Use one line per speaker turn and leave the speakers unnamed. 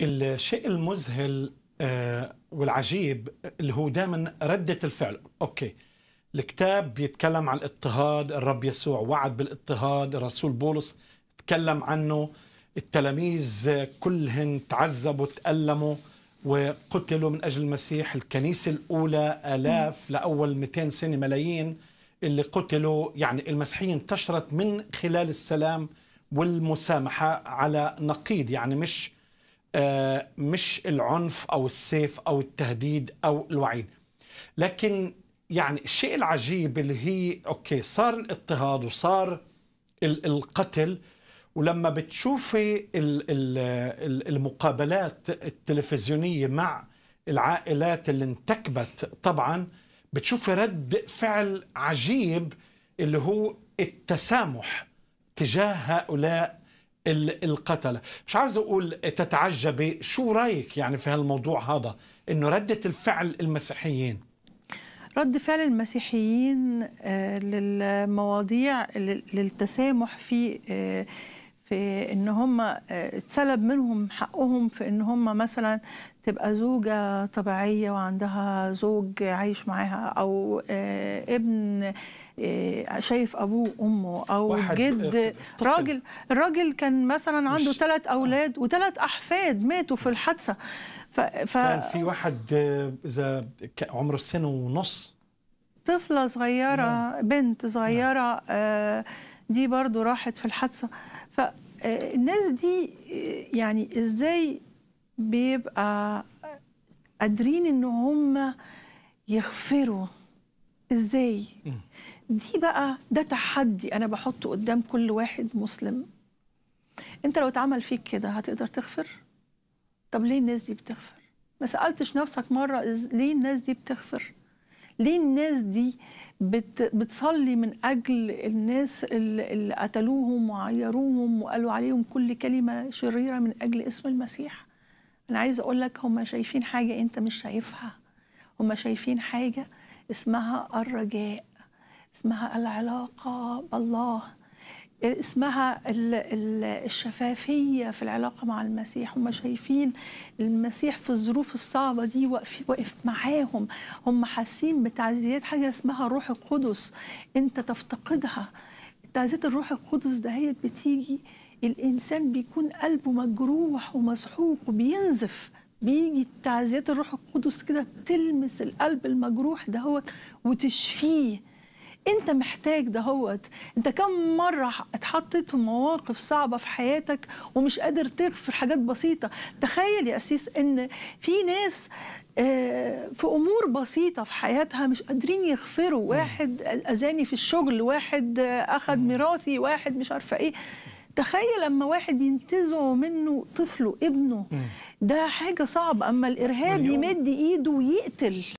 الشيء المذهل آه، والعجيب اللي هو دائما ردة الفعل أوكي الكتاب بيتكلم عن الاضطهاد الرب يسوع وعد بالاضطهاد الرسول بولس تكلم عنه التلاميذ كلهم تعذبوا تألموا وقتلوا من أجل المسيح الكنيسة الأولى آلاف لأول 200 سنة ملايين اللي قتلوا يعني المسيحية انتشرت من خلال السلام والمسامحة على نقيض يعني مش آه، مش العنف او السيف او التهديد او الوعيد لكن يعني الشيء العجيب اللي هي اوكي صار الاضطهاد وصار القتل ولما بتشوفي المقابلات التلفزيونيه مع العائلات اللي انتكبت طبعا بتشوفي رد فعل عجيب اللي هو التسامح تجاه هؤلاء القتلة مش عاوز أقول تتعجبي شو رأيك يعني في هالموضوع هذا أنه ردة الفعل المسيحيين
رد فعل المسيحيين آه، للمواضيع للتسامح في آه، في ان هم آه، اتسلب منهم حقهم في ان هم مثلا تبقى زوجة طبيعية وعندها زوج عايش معاها او آه، ابن آه، شايف ابوه وامه او جد طفل. راجل الراجل كان مثلا عنده ثلاث اولاد وثلاث احفاد ماتوا في الحادثه ف... ف... كان في
واحد اذا عمره سنه ونص
طفله صغيره نعم. بنت نعم. صغيره نعم. آه دي برضو راحت في الحادثه فالناس دي يعني ازاي بيبقى قادرين ان هم يغفروا ازاي دي بقى ده تحدي انا بحطه قدام كل واحد مسلم انت لو اتعمل فيك كده هتقدر تغفر طب ليه الناس دي بتغفر ما سالتش نفسك مره ليه الناس دي بتغفر ليه الناس دي بت بتصلي من اجل الناس اللي قتلوهم وعيروهم وقالوا عليهم كل كلمه شريره من اجل اسم المسيح انا عايز اقول لك هم شايفين حاجه انت مش شايفها هم شايفين حاجه اسمها الرجاء اسمها العلاقه بالله اسمها الشفافية في العلاقة مع المسيح هم شايفين المسيح في الظروف الصعبة دي واقف, واقف معاهم هم حاسين بتعزيات حاجة اسمها روح القدس انت تفتقدها تعزيات الروح القدس دهيت بتيجي الإنسان بيكون قلبه مجروح ومسحوق وبينزف بيجي تعزيات الروح القدس كده بتلمس القلب المجروح دهوت وتشفيه انت محتاج دهوت انت كم مره اتحطيت في مواقف صعبه في حياتك ومش قادر تغفر حاجات بسيطه تخيل يا اسيس ان في ناس آه، في امور بسيطه في حياتها مش قادرين يغفروا واحد اذاني في الشغل واحد اخذ ميراثي واحد مش عارفه ايه تخيل لما واحد ينتزعوا منه طفله ابنه ده حاجه صعبه اما الارهاب يمد ايده ويقتل